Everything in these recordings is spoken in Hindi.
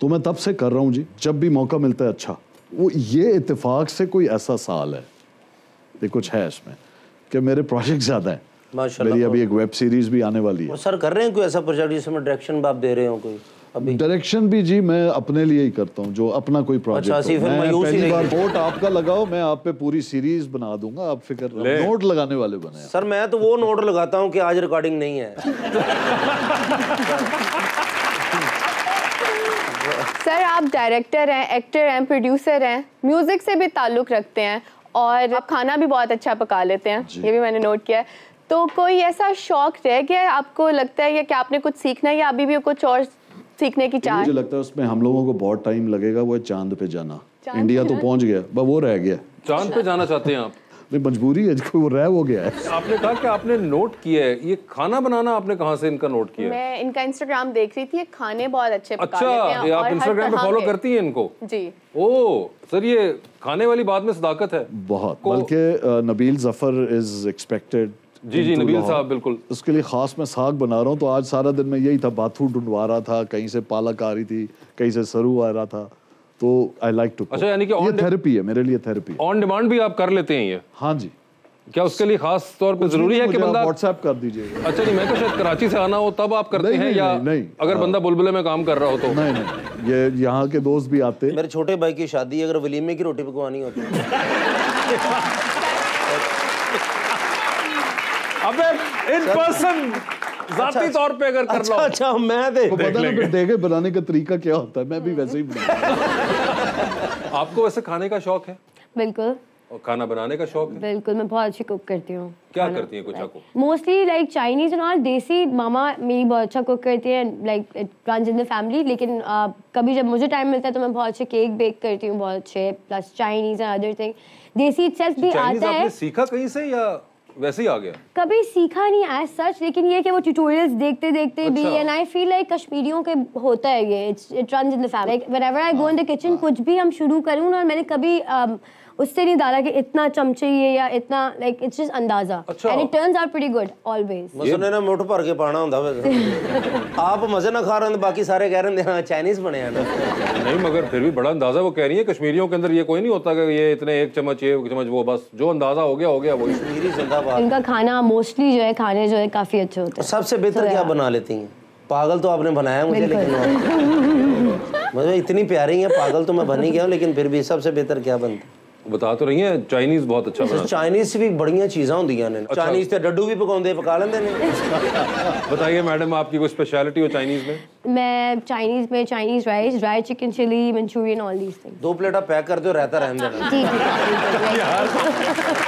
तो मैं तब से कर रहा हूँ जी जब भी मौका मिलता है अच्छा वो ये इतफाक से कोई ऐसा साल है ये कुछ है इसमें कि मेरे प्रोजेक्ट ज़्यादा है मेरी अभी एक वेब सीरीज भी आने वाली है सर कर रहे हैं कोई ऐसा प्रोजेक्ट जिसमें डायरेक्शन आप दे रहे हो कोई डायरेक्शन भी जी मैं अपने लिए ही करता हूँ जो अपना कोई प्रोजेक्ट अच्छा, मैं पहली बार वोट आपका लगाओ मैं आप पे पूरी सीरीज बना दूंगा आप फिक्र नोट लगाने वाले बने सर मैं तो वो नोट लगाता हूँ कि आज रिकॉर्डिंग नहीं है सर आप डायरेक्टर हैं एक्टर हैं प्रोड्यूसर हैं म्यूज़िक से भी ताल्लुक़ रखते हैं और आप खाना भी बहुत अच्छा पका लेते हैं ये भी मैंने नोट किया है तो कोई ऐसा शौक रह गया आपको लगता है या कि आपने कुछ सीखना है या अभी भी कुछ और सीखने की चाह मुझे लगता है उसमें हम लोगों को बहुत टाइम लगेगा वो चांद पे जाना चांद इंडिया तो पहुंच गया बस वो रह गया चांद पे जाना चाहते हैं आप नहीं मजबूरी है जो वो रैब हो गया है आपने कहा कि आपने नोट किया है ये खाना बनाना आपने कहाँ से इनका नोट किया मैं इनका इंस्टाग्राम देख रही थी ये खाने बहुत अच्छे अच्छा ये आप इंस्टाग्राम पे फॉलो करती हैं इनको जी ओ सर ये खाने वाली बात में सदाकत है बहुत बल्कि नबील जफर इज एक्सपेक्टेड जी जी नबील साहब बिल्कुल उसके लिए ख़ास मैं साग बना रहा हूँ तो आज सारा दिन मैं यही था बाथू ढूंढवा रहा था कहीं से पालक आ रही थी कहीं से सरू आ रहा था तो आई लाइक टू अच्छा यानी कि ये थेरेपी है मेरे लिए थेरेपी ऑन डिमांड भी आप कर लेते हैं ये हाँ जी क्या उसके लिए खास तौर पे जरूरी है कि बंदा व्हाट्सएप कर दीजिए अच्छा नहीं मैं तो शायद कराची से आना हो तब आप करते हैं या नहीं नहीं, अगर आ, हाँ। बंदा बुलबुले में काम कर रहा हो तो नहीं नहीं ये यहाँ के दोस्त भी आते मेरे छोटे भाई की शादी अगर वलीमे की रोटी पकवानी होती अबे इन पर्सन जाती अच्छा, तौर पे अगर कर अच्छा, लो अच्छा मैं दे तो पता नहीं फिर देखे बनाने का तरीका क्या होता है मैं भी वैसे ही आपको वैसे खाने का शौक है बिल्कुल और खाना बनाने का शौक है बिल्कुल मैं बहुत अच्छी कुक करती हूँ क्या करती है कुछ आपको mostly like Chinese and all desi मामा मेरी बहुत अच्छा कुक करती है like it run in the family लेकिन uh, कभी जब मुझे टाइम मिलता है तो मैं बहुत अच्छे केक बेक करती हूँ बहुत अच्छे plus Chinese and other thing desi itself भी आता है सीखा कहीं से या वैसे ही आ गया कभी सीखा नहीं एज सच लेकिन ये कि वो ट्यूटोरियल्स देखते देखते अच्छा। भी एंड आई फील लाइक कश्मीरियों के होता है ये it's it run in the family whenever I go in the kitchen कुछ भी हम शुरू करूं ना मैंने कभी um, उससे नहीं डाला कि इतना चमचे ये या इतना लाइक इट्स जस्ट अंदाजा and it turns out pretty good always ਮਸਨੇ ਨਾ ਮੁੱਠ ਭਰ ਕੇ ਪਾਣਾ ਹੁੰਦਾ ਵੈਸੇ ਆਪ ਮਜ਼ੇ ਨਾ ਖਾ ਰਹੇ ਤੇ ਬਾਕੀ ਸਾਰੇ ਕਹਿ ਰਹੇ ਨੇ ਹਾਂ ਚਾਈਨੀਜ਼ ਬਣੇ ਆ ਨਾ नहीं मगर फिर भी बड़ा अंदाजा वो कह रही है कश्मीरियों के अंदर ये कोई नहीं होता कि ये इतने एक चम्मच ये चम्मच वो बस जो अंदाजा हो गया हो गया वो कश्मीरी जिंदाबाद इनका खाना मोस्टली जो है खाने जो है काफी अच्छे होते हैं सबसे बेहतर क्या बना लेती हैं पागल तो आपने बनाया मुझे लेकिन हाँ। मतलब इतनी प्यारी है पागल तो मैं बन ही गया हूँ लेकिन फिर भी सबसे बेहतर क्या बनता ਬਤਾ ਤੋ ਰਹੀ ਹੈ ਚਾਈਨੀਜ਼ ਬਹੁਤ ਅੱਛਾ ਬਣਾਉਂਦੇ ਚਾਈਨੀਜ਼ ਵੀ ਬੜੀਆਂ ਚੀਜ਼ਾਂ ਹੁੰਦੀਆਂ ਨੇ चाइनीज ਤੇ डड्डू भी पकाउंदे पका लंदे ने बताइए मैडम आपकी कोई स्पेशलिटी हो चाइनीज में मैं चाइनीज में Chinese rice dry chicken chilli manchurian all these things दो प्लेटा पैक कर दो रहता रहने देना जी जी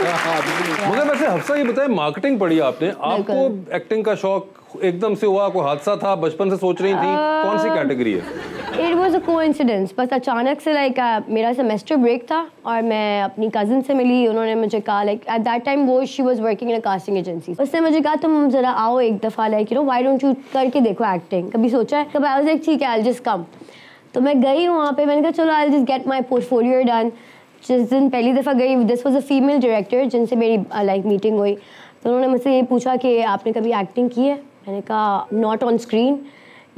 मगर वैसे हफ्सा ये बताएं मार्केटिंग पढ़ी आपने आपको एक्टिंग का शौक एकदम से हुआ कोई हादसा था बचपन से सोच रही थी कौन सी कैटेगरी है इट वॉज अ कोइंसिडेंस बस अचानक से लाइक like, uh, मेरा सेमेस्टर ब्रेक था और मैं अपनी कजिन से मिली उन्होंने मुझे कहा लाइक एट दैट टाइम वो she was working in a casting agency उसने मुझे कहा तुम जरा आओ एक दफ़ा like you know why don't you करके देखो एक्टिंग कभी सोचा है कभी आई वाज लाइक ठीक है आई जस्ट कम तो मैं गई वहाँ पे मैंने कहा चलो I just get my portfolio done जिस दिन पहली दफ़ा गई this was a female director जिनसे मेरी लाइक uh, मीटिंग हुई तो उन्होंने मुझसे ये पूछा कि आपने कभी एक्टिंग की है मैंने कहा नॉट ऑन स्क्रीन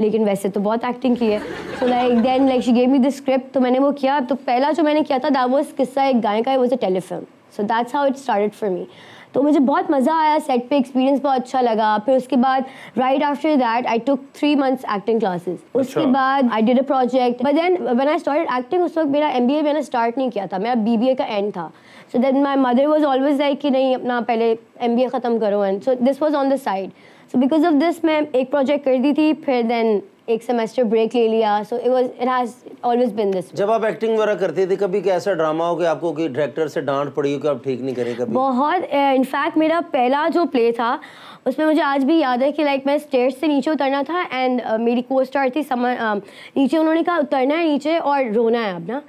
लेकिन वैसे तो बहुत एक्टिंग की है so like then like she gave me the script तो मैंने वो किया तो पहला जो मैंने किया था दैट वॉज किस्सा एक गाय का was a telefilm so that's how it started for me तो मुझे बहुत मज़ा आया सेट पे एक्सपीरियंस बहुत अच्छा लगा फिर उसके बाद right after that I took three months acting classes उसके बाद I did a project but then when I started acting उस वक्त मेरा एमबीए मैंने स्टार्ट नहीं किया था मेरा बीबीए का एंड था so then my mother was always like कि नहीं अपना पहले एम बी ए ख़त्म करो and so this was on the side so because of this मैं एक प्रोजेक्ट कर दी थी फिर देन एक सेमेस्टर ब्रेक ले लिया so it was it has always been this जब आप एक्टिंग वगैरह करते थे कभी क्या ऐसा ड्रामा हो कि आपको कि डायरेक्टर से डांट पड़ी हो कि आप ठीक नहीं करे कभी बहुत इनफैक्ट uh, eh, मेरा पहला जो प्ले था उसमें मुझे आज भी याद है कि लाइक like, मैं स्टेज से नीचे उतरना था एंड uh, eh, मेरी को स्टार थी समर uh, eh, नीचे उन्होंने कहा उतरना है नीचे और रोना है अपना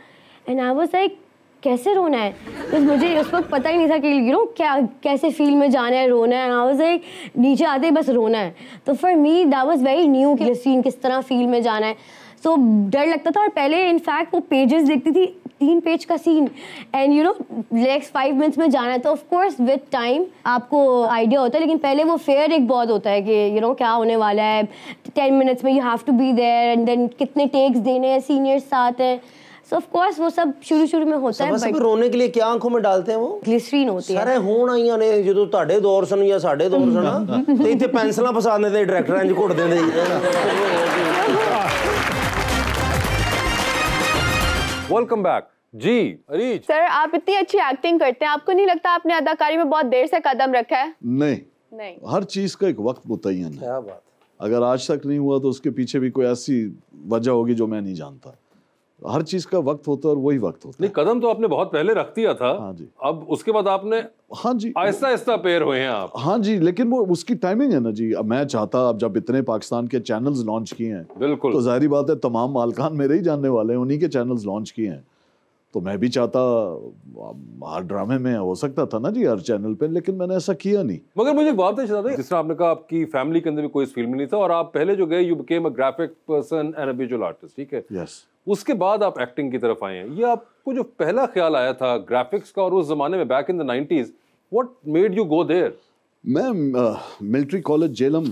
एंड आई वॉज लाइक कैसे रोना है बस मुझे उस वक्त पता ही नहीं था कि यू नो क्या कैसे फील में जाना है रोना है आई एक नीचे आते ही बस रोना है तो for me that was very new कि सीन किस तरह फील में जाना है सो डर लगता था और पहले इनफैक्ट वो पेजेस देखती थी तीन पेज का scene and you know next five minutes में जाना है तो ऑफकोर्स विद टाइम आपको आइडिया होता है लेकिन पहले वो फेयर एक बहुत होता है कि यू you नो know, क्या होने वाला है टेन मिनट्स में you have to be there and then कितने टेक्स देने हैं सीनियर्स साथ हैं सो ऑफ कोर्स वो सब शुरू शुरू में होता है बट रोने के लिए क्या आंखों में डालते हैं वो ग्लिसरीन होती है ਸਾਰੇ ਹੋਣ ਆਈਆਂ ਨੇ ਜਦੋਂ ਤੁਹਾਡੇ ਦੌਰ ਸਨ ਜਾਂ ਸਾਡੇ ਦੌਰ ਸਨ ਤੇ ਇੱਥੇ ਪੈਨਸਲਾਂ ਫਸਾ ਦਿੰਦੇ ਡਾਇਰੈਕਟਰਾਂ 'ਚ ਘੁੱਟ ਦਿੰਦੇ ਵੈਲਕਮ ਬੈਕ जी अरीज सर आप इतनी अच्छी एक्टिंग करते हैं आपको नहीं लगता आपने अदाकारी में बहुत देर से कदम रखा है नहीं नहीं हर चीज का एक वक्त मुतयन है क्या बात अगर आज तक नहीं हुआ तो उसके पीछे भी कोई ऐसी वजह होगी जो मैं नहीं जानता हर चीज का वक्त होता है और वही वक्त होता नहीं कदम तो आपने बहुत पहले रख दिया था हाँ जी अब उसके बाद आपने हाँ जी ऐसा ऐसा पेयर हुए हैं आप हाँ जी लेकिन वो उसकी टाइमिंग है ना जी अब मैं चाहता अब जब इतने पाकिस्तान के चैनल्स लॉन्च किए हैं बिल्कुल तो जाहिर बात है तमाम मालकान मेरे ही जानने वाले हैं उन्हीं के चैनल्स लॉन्च किए हैं तो मैं भी चाहता हर ड्रामे में हो सकता था ना जी हर चैनल पे लेकिन मैंने ऐसा किया नहीं मगर मुझे बात है था जिस आपने कहा आपकी फैमिली के अंदर भी कोई इस फील्ड में नहीं था और आप पहले जो गए you became a graphic person and visual artist ठीक है यस उसके बाद आप एक्टिंग की तरफ आए हैं ये आपको जो पहला ख्याल आया था ग्राफिक्स का और उस जमाने में back in the nineties what made you go there मैं मिलिट्री कॉलेज जेलम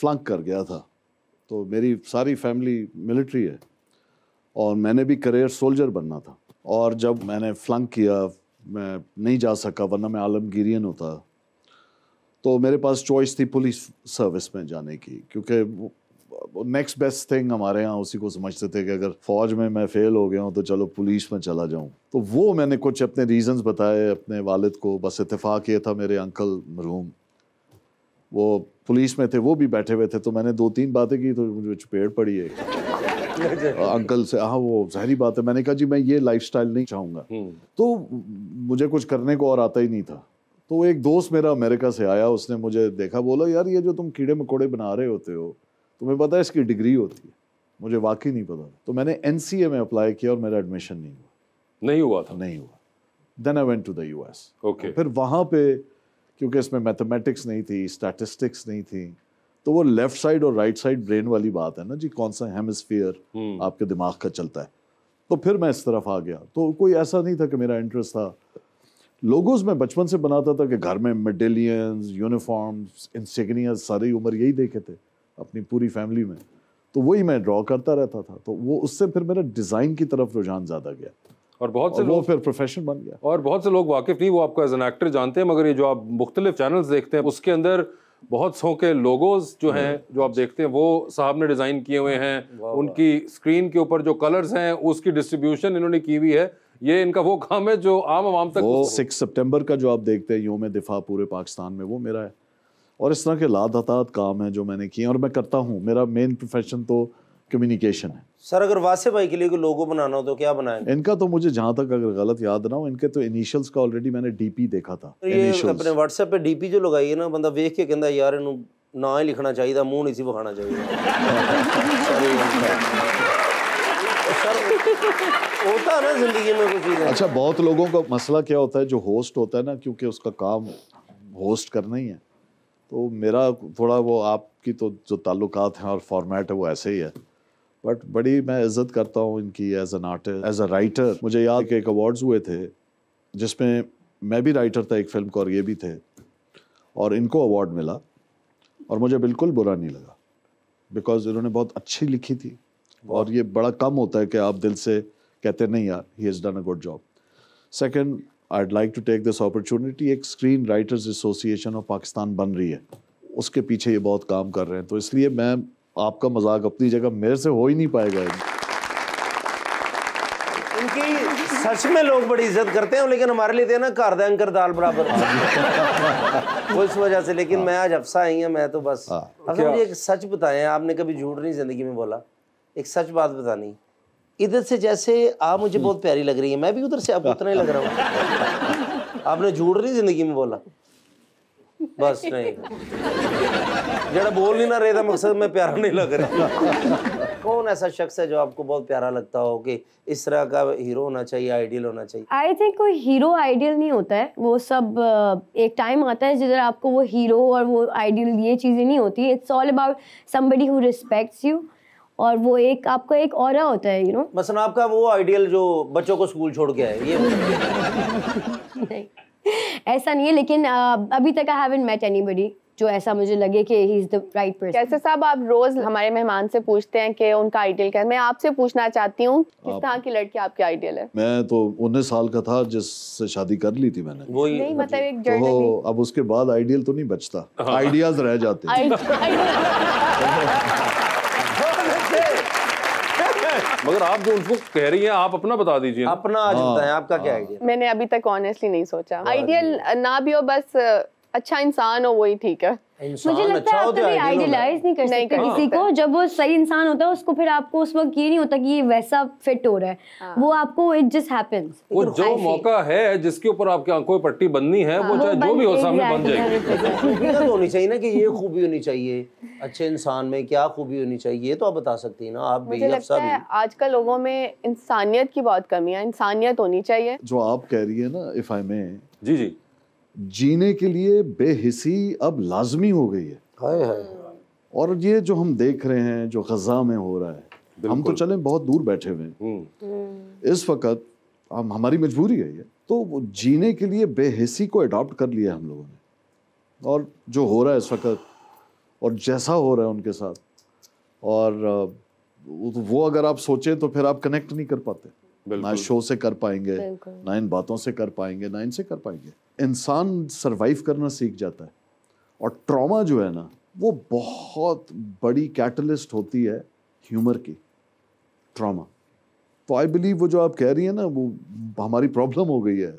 फ्लंक कर गया था तो मेरी सारी फैमिली मिलिट्री है और मैंने भी करियर सोल्जर बनना था और जब मैंने फ्लंक किया मैं नहीं जा सका वरना मैं आलमगीरियन होता तो मेरे पास चॉइस थी पुलिस सर्विस में जाने की क्योंकि नेक्स्ट बेस्ट थिंग हमारे यहाँ उसी को समझते थे कि अगर फौज में मैं फेल हो गया हूँ तो चलो पुलिस में चला जाऊँ तो वो मैंने कुछ अपने रीजंस बताए अपने वालिद को बस इतफाक़ ये था मेरे अंकल मरूम वो पुलिस में थे वो भी बैठे हुए थे तो मैंने दो तीन बातें की तो मुझे चपेट पड़ी है अंकल से हाँ वो जहरी बात है मैंने कहा जी मैं ये स्टाइल नहीं चाहूंगा हम्म। तो मुझे कुछ करने को और आता ही नहीं था तो एक दोस्त मेरा अमेरिका से आया उसने मुझे देखा बोला यार ये जो तुम कीड़े मकोड़े बना रहे होते हो तुम्हें पता है इसकी डिग्री होती है मुझे वाकई नहीं पता तो मैंने एन में अप्लाई किया और मेरा एडमिशन नहीं हुआ नहीं हुआ था नहीं हुआ then I went to the S okay फिर वहाँ पे क्योंकि इसमें मैथमेटिक्स नहीं थी स्टैटिस्टिक्स नहीं थी तो वो लेफ्ट साइड और राइट साइड ब्रेन वाली बात है ना जी कौन सा हेमस्फीयर आपके दिमाग का चलता है तो फिर मैं इस तरफ आ गया तो कोई ऐसा नहीं था कि मेरा इंटरेस्ट था लोगोज में बचपन से बनाता था कि घर में मेडेलियंस यूनिफॉर्म्स इंसिग्निया सारी उम्र यही देखे थे अपनी पूरी फैमिली में तो वही मैं ड्रॉ करता रहता था तो वो उससे फिर मेरा डिज़ाइन की तरफ रुझान ज़्यादा गया और बहुत से और लोग फिर प्रोफेशन बन गया और बहुत से लोग वाकिफ नहीं वो आपको एज एन एक्टर जानते हैं मगर ये जो आप मुख्तलिफ चैनल्स देखते हैं उसके अंदर बहुत सो के लोगोज जो हम्म। हैं जो आप देखते हैं वो साहब ने डिज़ाइन किए हुए हैं उनकी स्क्रीन के ऊपर जो कलर्स हैं उसकी डिस्ट्रीब्यूशन इन्होंने की हुई है ये इनका वो काम है जो आम आवाम तक वो सिक्स सितंबर का जो आप देखते हैं योम दिफा पूरे पाकिस्तान में वो मेरा है और इस तरह के लादात काम है जो मैंने किए और मैं करता हूँ मेरा मेन प्रोफेशन तो कम्युनिकेशन है सर अगर वासे भाई के लिए को लोगो बनाना हो तो क्या बनाएं इनका तो मुझे जहाँ तक अगर गलत याद ना हो इनके तो इनिशियल्स का ऑलरेडी मैंने डीपी देखा था तो ये अपने व्हाट्सएप पे डीपी जो लगाई है ना बंदा वेख के कहता यार इन ना ही लिखना चाहिए मुँह नहीं सी विखाना चाहिए तो होता है ना जिंदगी में कुछ अच्छा बहुत लोगों का मसला क्या होता है जो होस्ट होता है ना क्योंकि उसका काम होस्ट करना ही है तो मेरा थोड़ा वो आपकी तो जो ताल्लुकात हैं और फॉर्मेट है वो ऐसे ही है बट बड़ी मैं इज्जत करता हूँ इनकी as an artist as a writer मुझे याद के एक अवार्ड्स हुए थे जिसमें मैं भी राइटर था एक फिल्म का और ये भी थे और इनको अवार्ड मिला और मुझे बिल्कुल बुरा नहीं लगा बिकॉज इन्होंने बहुत अच्छी लिखी थी और ये बड़ा कम होता है कि आप दिल से कहते नहीं यार he is done a good job second I like to take this opportunity एक screen writers association of Pakistan बन रही है उसके पीछे ये बहुत काम कर रहे हैं तो इसलिए मैं आपका मजाक अपनी जगह मेरे से हो ही नहीं पाएगा इनकी सच में लोग बड़ी इज्जत करते हैं लेकिन हमारे लिए तो ना घर एंकर दाल बराबर हाँ। उस वजह से लेकिन हाँ। मैं आज अफसा आई हूँ मैं तो बस हाँ। अफसा मुझे एक सच बताएं आपने कभी झूठ नहीं जिंदगी में बोला एक सच बात बतानी इधर से जैसे आप मुझे बहुत प्यारी लग रही है मैं भी उधर से आपको उतना ही लग रहा हूँ आपने झूठ नहीं जिंदगी में बोला बस नहीं जरा बोल नहीं ना रहे था मकसद में प्यारा नहीं लग रहा कौन ऐसा शख्स है जो आपको बहुत प्यारा लगता हो कि इस तरह का हीरो होना चाहिए आइडियल होना चाहिए आई थिंक कोई हीरो आइडियल नहीं होता है वो सब एक टाइम आता है जिधर आपको वो हीरो और वो आइडियल ये चीज़ें नहीं होती it's all about somebody who respects you और वो एक आपका एक और होता है यू नो मसलन आपका वो आइडियल जो बच्चों को स्कूल छोड़ के आए ये नहीं ऐसा नहीं है लेकिन uh, अभी तक आई हैवन मेट एनीबडी जो ऐसा मुझे लगे कि he is the right person कैसे साहब आप रोज हमारे मेहमान से पूछते हैं कि उनका आइडियल क्या है मैं आपसे पूछना चाहती हूँ किस तरह की लड़की आपकी आइडियल है मैं तो उन्नीस साल का था जिससे शादी कर ली थी मैंने वही नहीं मतलब, मतलब एक जर्नी तो अब उसके बाद आइडियल तो नहीं बचता आइडियाज हाँ। रह जाते हैं मगर आप जो उनको कह रही हैं आप अपना बता दीजिए अपना आज हाँ, आपका हाँ। क्या आइडिया मैंने अभी तक ऑनेस्टली नहीं सोचा आइडियल ना भी हो बस अच्छा इंसान हो वही ठीक है मुझे लगता है अच्छा आप कभी आइडियलाइज नहीं कर सकते किसी को जब वो सही इंसान होता है उसको फिर आपको उस वक्त ये नहीं होता कि ये वैसा फिट हो रहा है हाँ। वो आपको इट जस्ट हैपेंस वो जो मौका है जिसके ऊपर आपकी आंखों पर पट्टी बननी है वो हाँ। चाहे जो भी हो सामने बन जाएगी तो होनी चाहिए ना कि ये खूबी होनी चाहिए अच्छे इंसान में क्या खूबी होनी चाहिए ये तो आप बता सकती है ना आप मुझे लगता है आजकल लोगों में इंसानियत की बहुत कमी है इंसानियत होनी चाहिए जो आप कह रही है ना इफ आई मे जी जी जीने के लिए बेहिसी अब लाजमी हो गई है हाय हाय और ये जो हम देख रहे हैं जो गजा में हो रहा है हम तो चले बहुत दूर बैठे हुए हैं हम्म। इस वक्त हम हमारी मजबूरी है ये तो जीने के लिए बेहिसी को अडॉप्ट कर लिया हम लोगों ने और जो हो रहा है इस वक्त और जैसा हो रहा है उनके साथ और वो अगर आप सोचें तो फिर आप कनेक्ट नहीं कर पाते ना शो से कर पाएंगे ना इन बातों से कर पाएंगे ना इनसे कर पाएंगे इंसान सरवाइव करना सीख जाता है और ट्रॉमा जो है ना वो बहुत बड़ी कैटलिस्ट होती है ह्यूमर की ट्रॉमा तो आई बिलीव वो जो आप कह रही हैं ना वो हमारी प्रॉब्लम हो गई है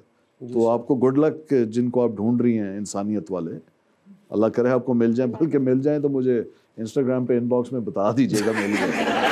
तो आपको गुड लक जिनको आप ढूंढ रही हैं इंसानियत वाले अल्लाह करे आपको मिल जाए बल्कि मिल जाए तो मुझे इंस्टाग्राम पे इनबॉक्स में बता दीजिएगा मिल जाए